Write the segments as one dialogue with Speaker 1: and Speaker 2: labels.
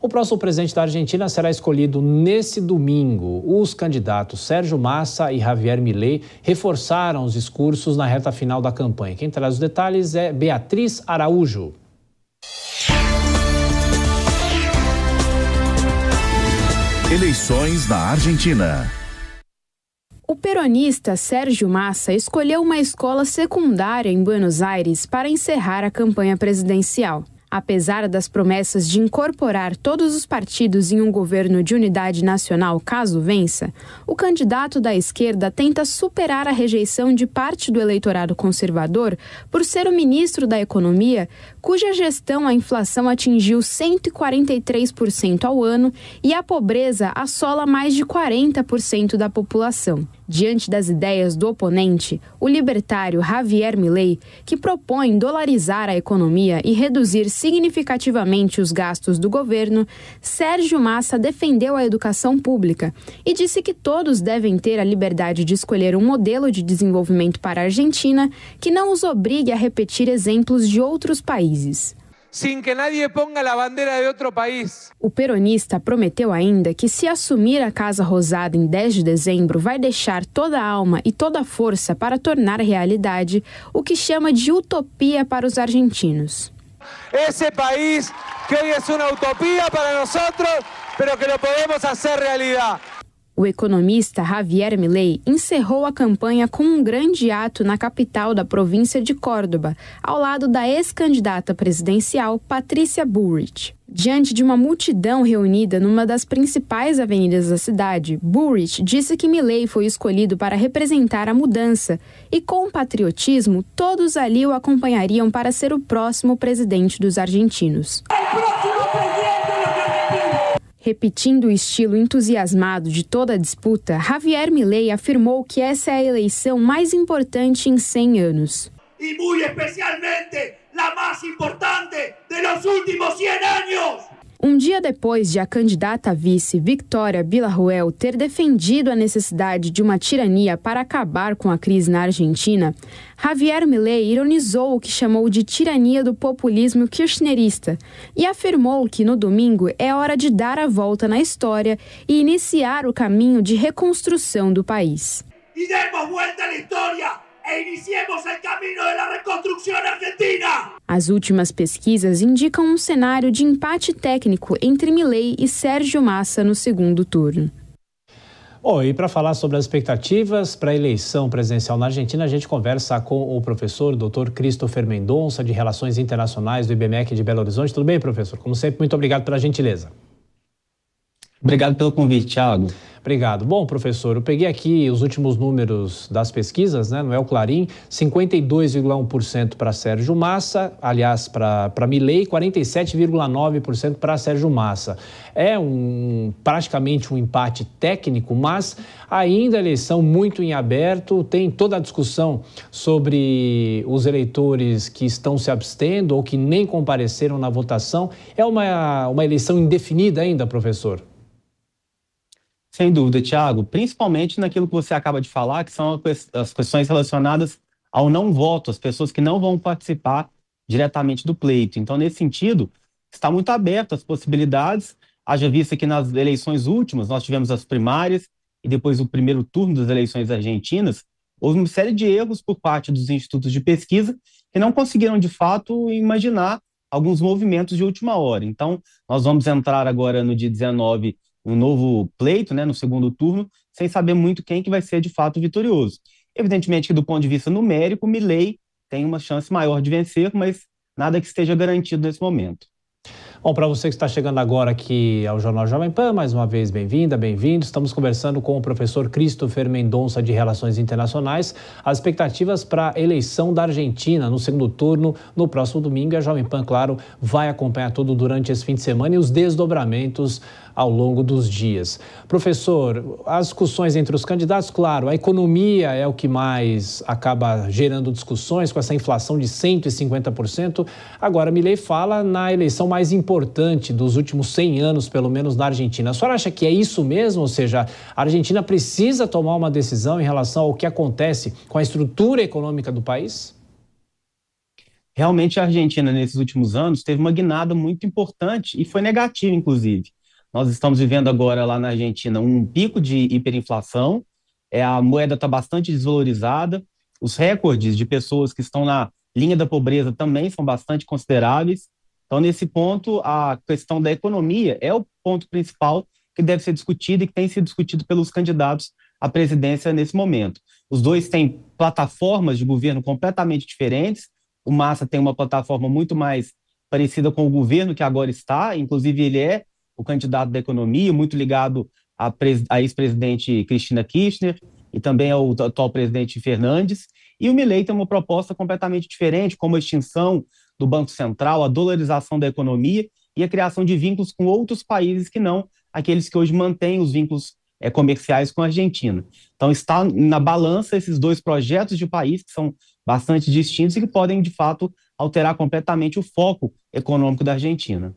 Speaker 1: O próximo presidente da Argentina será escolhido nesse domingo. Os candidatos Sérgio Massa e Javier Milei reforçaram os discursos na reta final da campanha. Quem traz os detalhes é Beatriz Araújo. Eleições na Argentina.
Speaker 2: O peronista Sérgio Massa escolheu uma escola secundária em Buenos Aires para encerrar a campanha presidencial. Apesar das promessas de incorporar todos os partidos em um governo de unidade nacional caso vença, o candidato da esquerda tenta superar a rejeição de parte do eleitorado conservador por ser o ministro da Economia, cuja gestão a inflação atingiu 143% ao ano e a pobreza assola mais de 40% da população. Diante das ideias do oponente, o libertário Javier Milei, que propõe dolarizar a economia e reduzir significativamente os gastos do governo, Sérgio Massa defendeu a educação pública e disse que todos devem ter a liberdade de escolher um modelo de desenvolvimento para a Argentina que não os obrigue a repetir exemplos de outros países
Speaker 1: que nadie ponga de país.
Speaker 2: O peronista prometeu ainda que se assumir a Casa Rosada em 10 de dezembro, vai deixar toda a alma e toda a força para tornar realidade o que chama de utopia para os argentinos
Speaker 1: ese país que hoy es una utopía para nosotros, pero que lo podemos hacer realidad.
Speaker 2: O economista Javier Milei encerrou a campanha com um grande ato na capital da província de Córdoba, ao lado da ex-candidata presidencial Patrícia Bullrich. Diante de uma multidão reunida numa das principais avenidas da cidade, Burrich disse que Milley foi escolhido para representar a mudança e, com patriotismo, todos ali o acompanhariam para ser o próximo presidente dos argentinos. Repetindo o estilo entusiasmado de toda a disputa, Javier Milei afirmou que essa é a eleição mais importante em 100 anos.
Speaker 3: E muito especialmente la más importante de los últimos 100 años.
Speaker 2: Um dia depois de a candidata a vice Victoria Villarruel ter defendido a necessidade de uma tirania para acabar com a crise na Argentina, Javier Milei ironizou o que chamou de tirania do populismo kirchnerista e afirmou que no domingo é hora de dar a volta na história e iniciar o caminho de reconstrução do país.
Speaker 3: E demos volta à história e iniciemos o caminho da reconstrução argentina.
Speaker 2: As últimas pesquisas indicam um cenário de empate técnico entre Milei e Sérgio Massa no segundo turno.
Speaker 1: Bom, e para falar sobre as expectativas para a eleição presidencial na Argentina, a gente conversa com o professor Dr. Christopher Mendonça, de Relações Internacionais do IBMEC de Belo Horizonte. Tudo bem, professor? Como sempre, muito obrigado pela gentileza. Obrigado pelo convite, Thiago. Obrigado. Bom, professor, eu peguei aqui os últimos números das pesquisas, né? Não é o Clarim, 52,1% para Sérgio Massa, aliás, para Milei, 47,9% para Sérgio Massa. É um praticamente um empate técnico, mas ainda a eleição muito em aberto, tem toda a discussão sobre os eleitores que estão se abstendo ou que nem compareceram na votação. É uma, uma eleição indefinida ainda, professor? Sem dúvida, Tiago, principalmente naquilo que
Speaker 3: você acaba de falar, que são as questões relacionadas ao não voto, as pessoas que não vão participar diretamente do pleito. Então, nesse sentido, está muito aberto as possibilidades, haja vista que nas eleições últimas, nós tivemos as primárias e depois o primeiro turno das eleições argentinas, houve uma série de erros por parte dos institutos de pesquisa que não conseguiram, de fato, imaginar alguns movimentos de última hora. Então, nós vamos entrar agora no dia 19 um novo pleito, né, no segundo turno, sem saber muito quem que vai ser de fato vitorioso. Evidentemente que do ponto de vista numérico, Milley tem uma chance maior
Speaker 1: de vencer, mas nada que esteja garantido nesse momento. Bom, para você que está chegando agora aqui ao Jornal Jovem Pan, mais uma vez bem-vinda, bem-vindo. Estamos conversando com o professor Christopher Mendonça de Relações Internacionais. As expectativas para a eleição da Argentina no segundo turno no próximo domingo. E a Jovem Pan, claro, vai acompanhar tudo durante esse fim de semana e os desdobramentos ao longo dos dias. Professor, as discussões entre os candidatos, claro, a economia é o que mais acaba gerando discussões com essa inflação de 150%. Agora, Milei fala na eleição mais importante dos últimos 100 anos, pelo menos na Argentina. A senhora acha que é isso mesmo? Ou seja, a Argentina precisa tomar uma decisão em relação ao que acontece com a estrutura econômica do país?
Speaker 3: Realmente a Argentina, nesses últimos anos, teve uma guinada muito importante e foi negativa, inclusive. Nós estamos vivendo agora lá na Argentina um pico de hiperinflação, é, a moeda está bastante desvalorizada, os recordes de pessoas que estão na linha da pobreza também são bastante consideráveis. Então, nesse ponto, a questão da economia é o ponto principal que deve ser discutido e que tem sido discutido pelos candidatos à presidência nesse momento. Os dois têm plataformas de governo completamente diferentes. O Massa tem uma plataforma muito mais parecida com o governo que agora está, inclusive ele é o candidato da economia, muito ligado à, à ex-presidente Cristina Kirchner e também ao atual presidente Fernandes. E o Milley tem uma proposta completamente diferente, como a extinção do Banco Central, a dolarização da economia e a criação de vínculos com outros países que não aqueles que hoje mantêm os vínculos é, comerciais com a Argentina. Então, está na balança esses dois projetos de país que são bastante distintos e que podem, de fato,
Speaker 1: alterar completamente o foco econômico da Argentina.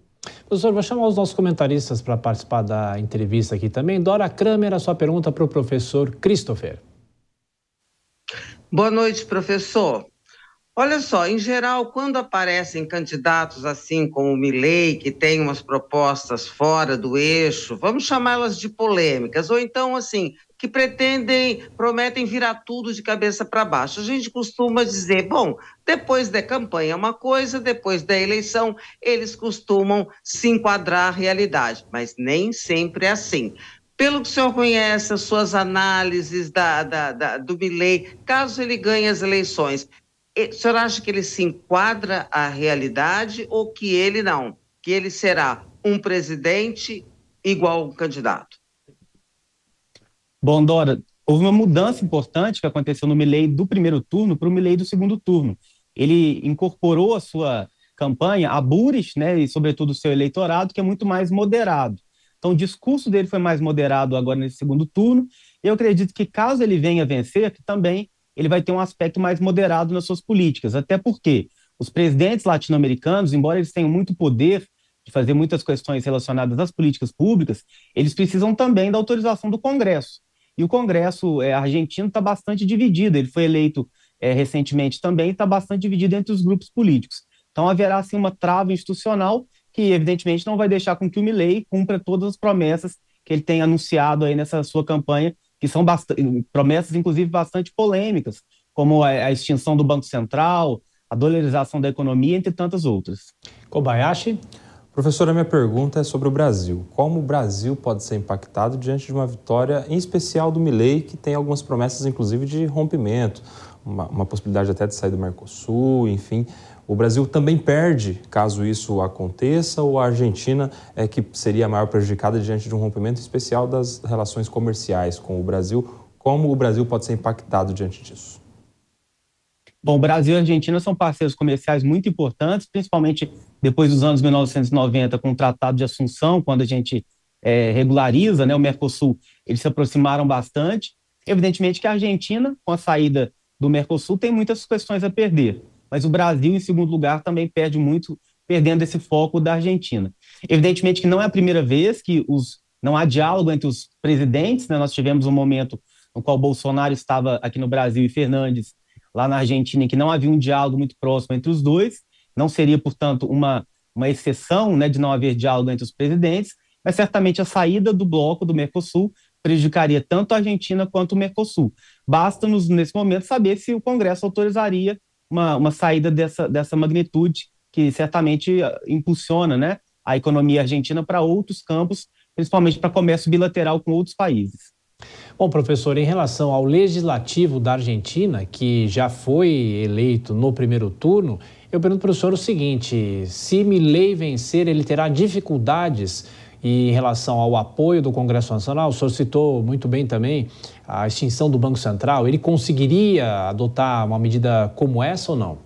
Speaker 1: Professor, vou chamar os nossos comentaristas para participar da entrevista aqui também. Dora Kramer, a sua pergunta para o professor Christopher.
Speaker 3: Boa noite, professor. Olha só, em geral, quando aparecem candidatos assim como o Milley, que tem umas propostas fora do eixo, vamos chamá-las de polêmicas, ou então assim, que pretendem, prometem virar tudo de cabeça para baixo. A gente costuma dizer, bom, depois da campanha é uma coisa, depois da eleição eles costumam se enquadrar à realidade, mas nem sempre é assim. Pelo que o senhor conhece, as suas análises da, da, da do Milley, caso ele ganhe as eleições, o senhor acha que ele se enquadra à realidade ou que ele não? Que ele será um presidente igual um candidato? Bom, Dora, houve uma mudança importante que aconteceu no Milley do primeiro turno para o Milley do segundo turno. Ele incorporou a sua campanha a Buris, né, e sobretudo o seu eleitorado, que é muito mais moderado. Então, o discurso dele foi mais moderado agora nesse segundo turno. Eu acredito que, caso ele venha vencer, que também ele vai ter um aspecto mais moderado nas suas políticas. Até porque os presidentes latino-americanos, embora eles tenham muito poder de fazer muitas questões relacionadas às políticas públicas, eles precisam também da autorização do Congresso. E o Congresso é, argentino está bastante dividido. Ele foi eleito é, recentemente também está bastante dividido entre os grupos políticos. Então haverá assim uma trava institucional que evidentemente não vai deixar com que o Milei cumpra todas as promessas que ele tem anunciado aí nessa sua campanha, que são promessas inclusive bastante polêmicas, como a, a extinção do Banco Central, a dolarização
Speaker 1: da economia, entre tantas outras. Kobayashi, Professora, minha pergunta é sobre o Brasil. Como o Brasil pode ser impactado diante de uma vitória, em especial do Milei, que tem algumas promessas, inclusive, de rompimento, uma, uma possibilidade até de sair do Mercosul, enfim. O Brasil também perde caso isso aconteça, ou a Argentina é que seria a maior prejudicada diante de um rompimento especial das relações comerciais com o Brasil? Como o Brasil pode ser impactado diante disso? Bom, Brasil e Argentina são parceiros
Speaker 3: comerciais muito importantes, principalmente depois dos anos 1990, com o Tratado de Assunção, quando a gente é, regulariza né, o Mercosul, eles se aproximaram bastante. Evidentemente que a Argentina, com a saída do Mercosul, tem muitas questões a perder, mas o Brasil, em segundo lugar, também perde muito, perdendo esse foco da Argentina. Evidentemente que não é a primeira vez que os, não há diálogo entre os presidentes, né? nós tivemos um momento no qual Bolsonaro estava aqui no Brasil e Fernandes lá na Argentina, em que não havia um diálogo muito próximo entre os dois, não seria, portanto, uma, uma exceção né, de não haver diálogo entre os presidentes, mas certamente a saída do bloco do Mercosul prejudicaria tanto a Argentina quanto o Mercosul. Basta-nos, nesse momento, saber se o Congresso autorizaria uma, uma saída dessa, dessa magnitude, que certamente ah, impulsiona né, a economia argentina para outros
Speaker 1: campos, principalmente para comércio bilateral com outros países. Bom, professor, em relação ao legislativo da Argentina, que já foi eleito no primeiro turno, eu pergunto para o senhor o seguinte: se Milei vencer, ele terá dificuldades e em relação ao apoio do Congresso Nacional, o senhor citou muito bem também a extinção do Banco Central. Ele conseguiria adotar uma medida como essa ou não?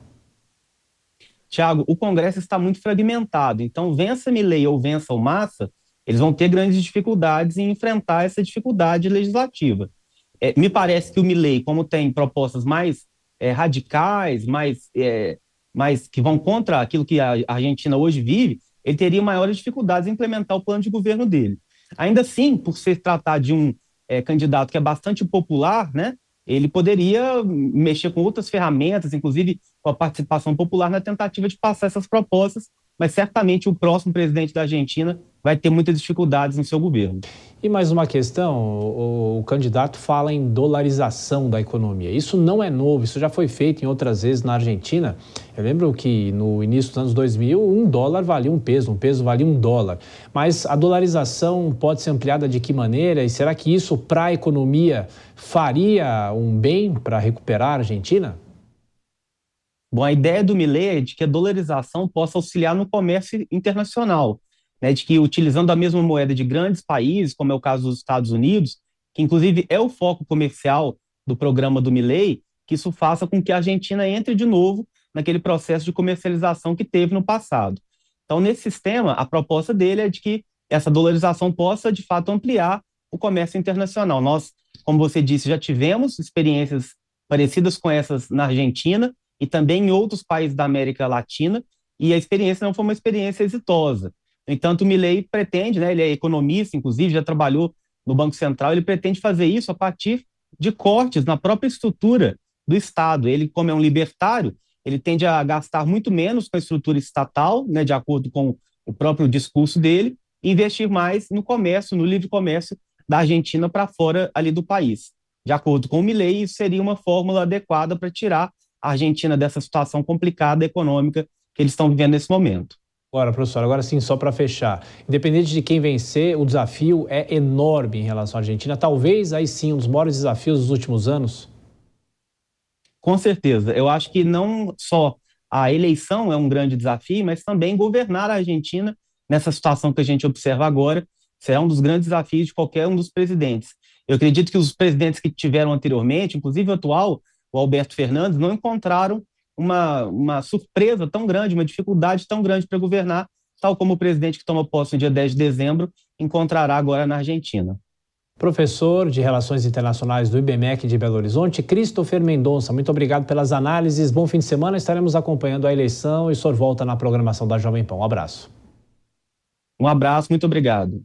Speaker 1: Tiago, o Congresso está muito fragmentado. Então, vença Milley ou vença o Massa,
Speaker 3: eles vão ter grandes dificuldades em enfrentar essa dificuldade legislativa. É, me parece que o Milley, como tem propostas mais é, radicais, mais, é, mais que vão contra aquilo que a Argentina hoje vive, ele teria maiores dificuldades em implementar o plano de governo dele. Ainda assim, por se tratar de um é, candidato que é bastante popular, né, ele poderia mexer com outras ferramentas, inclusive com a participação popular na tentativa de passar essas propostas, mas certamente o próximo presidente da Argentina vai ter muitas
Speaker 1: dificuldades no seu governo. E mais uma questão: o, o, candidato fala em dolarização da economia. Isso não é novo, isso já foi feito em outras vezes na Argentina. Eu lembro que no início dos anos 2000, um dólar valia um peso, um peso valia um dólar. Mas a dolarização pode ser ampliada de que maneira? E será que isso para a economia faria um bem para recuperar a Argentina? Bom, a ideia do Millet
Speaker 3: é de que a dolarização possa auxiliar no comércio internacional né, de que utilizando a mesma moeda de grandes países, como é o caso dos Estados Unidos, que inclusive é o foco comercial do programa do Milley, que isso faça com que a Argentina entre de novo naquele processo de comercialização que teve no passado. Então, nesse sistema, a proposta dele é de que essa dolarização possa, de fato, ampliar o comércio internacional. Nós, como você disse, já tivemos experiências parecidas com essas na Argentina e também em outros países da América Latina, e a experiência não foi uma experiência exitosa. No entanto, o Milley pretende, né, ele é economista, inclusive, já trabalhou no Banco Central, ele pretende fazer isso a partir de cortes na própria estrutura do Estado. Ele, como é um libertário, ele tende a gastar muito menos com a estrutura estatal, né, de acordo com o próprio discurso dele, e investir mais no comércio, no livre comércio da Argentina para fora ali do país. De acordo com o Milley, isso seria uma fórmula adequada para tirar a Argentina dessa situação complicada econômica
Speaker 1: que eles estão vivendo nesse momento. Agora, professor, agora sim, só para fechar. Independente de quem vencer, o desafio é enorme em relação à Argentina. Talvez aí sim um dos maiores desafios dos últimos anos. Com certeza. Eu acho que não só a
Speaker 3: eleição é um grande desafio, mas também governar a Argentina nessa situação que a gente observa agora será um dos grandes desafios de qualquer um dos presidentes. Eu acredito que os presidentes que tiveram anteriormente, inclusive o atual, o Alberto Fernandes, não encontraram uma, uma surpresa tão grande, uma dificuldade tão grande para governar, tal como o presidente que toma posse no dia 10 de dezembro
Speaker 1: encontrará agora na Argentina. Professor de Relações Internacionais do IBMEC de Belo Horizonte, Christopher Mendonça, muito obrigado pelas análises. Bom fim de semana, estaremos acompanhando a eleição e o senhor volta na programação da Jovem Pan. Um abraço. Um abraço, muito
Speaker 3: obrigado.